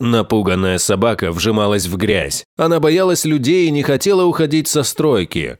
Напуганная собака вжималась в грязь. Она боялась людей и не хотела уходить со стройки.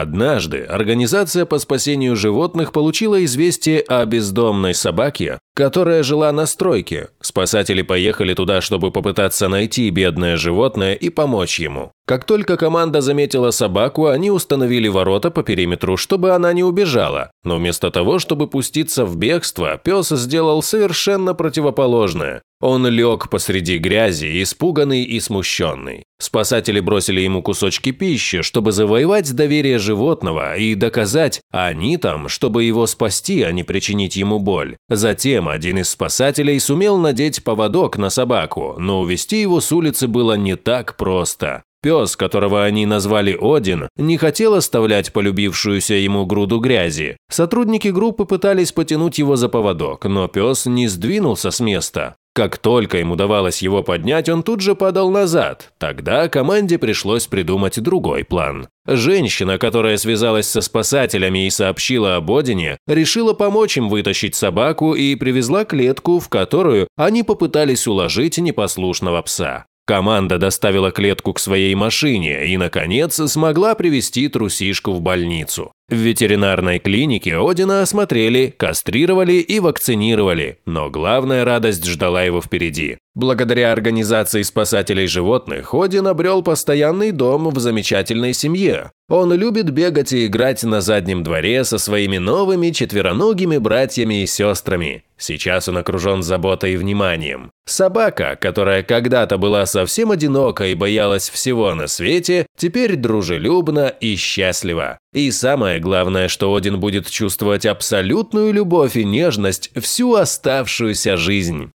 Однажды организация по спасению животных получила известие о бездомной собаке, которая жила на стройке. Спасатели поехали туда, чтобы попытаться найти бедное животное и помочь ему. Как только команда заметила собаку, они установили ворота по периметру, чтобы она не убежала. Но вместо того, чтобы пуститься в бегство, пес сделал совершенно противоположное. Он лег посреди грязи, испуганный и смущенный. Спасатели бросили ему кусочки пищи, чтобы завоевать доверие животного и доказать, а они там, чтобы его спасти, а не причинить ему боль. Затем один из спасателей сумел надеть поводок на собаку, но увести его с улицы было не так просто. Пес, которого они назвали Один, не хотел оставлять полюбившуюся ему груду грязи. Сотрудники группы пытались потянуть его за поводок, но пес не сдвинулся с места. Как только им удавалось его поднять, он тут же падал назад. Тогда команде пришлось придумать другой план. Женщина, которая связалась со спасателями и сообщила об Одине, решила помочь им вытащить собаку и привезла клетку, в которую они попытались уложить непослушного пса. Команда доставила клетку к своей машине и, наконец, смогла привести трусишку в больницу. В ветеринарной клинике Одина осмотрели, кастрировали и вакцинировали, но главная радость ждала его впереди. Благодаря организации спасателей животных Один обрел постоянный дом в замечательной семье. Он любит бегать и играть на заднем дворе со своими новыми четвероногими братьями и сестрами. Сейчас он окружен заботой и вниманием. Собака, которая когда-то была совсем одинока и боялась всего на свете, теперь дружелюбна и счастлива. И самое главное, что Один будет чувствовать абсолютную любовь и нежность всю оставшуюся жизнь.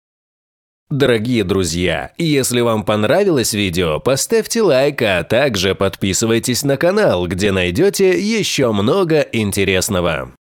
Дорогие друзья, если вам понравилось видео, поставьте лайк, а также подписывайтесь на канал, где найдете еще много интересного.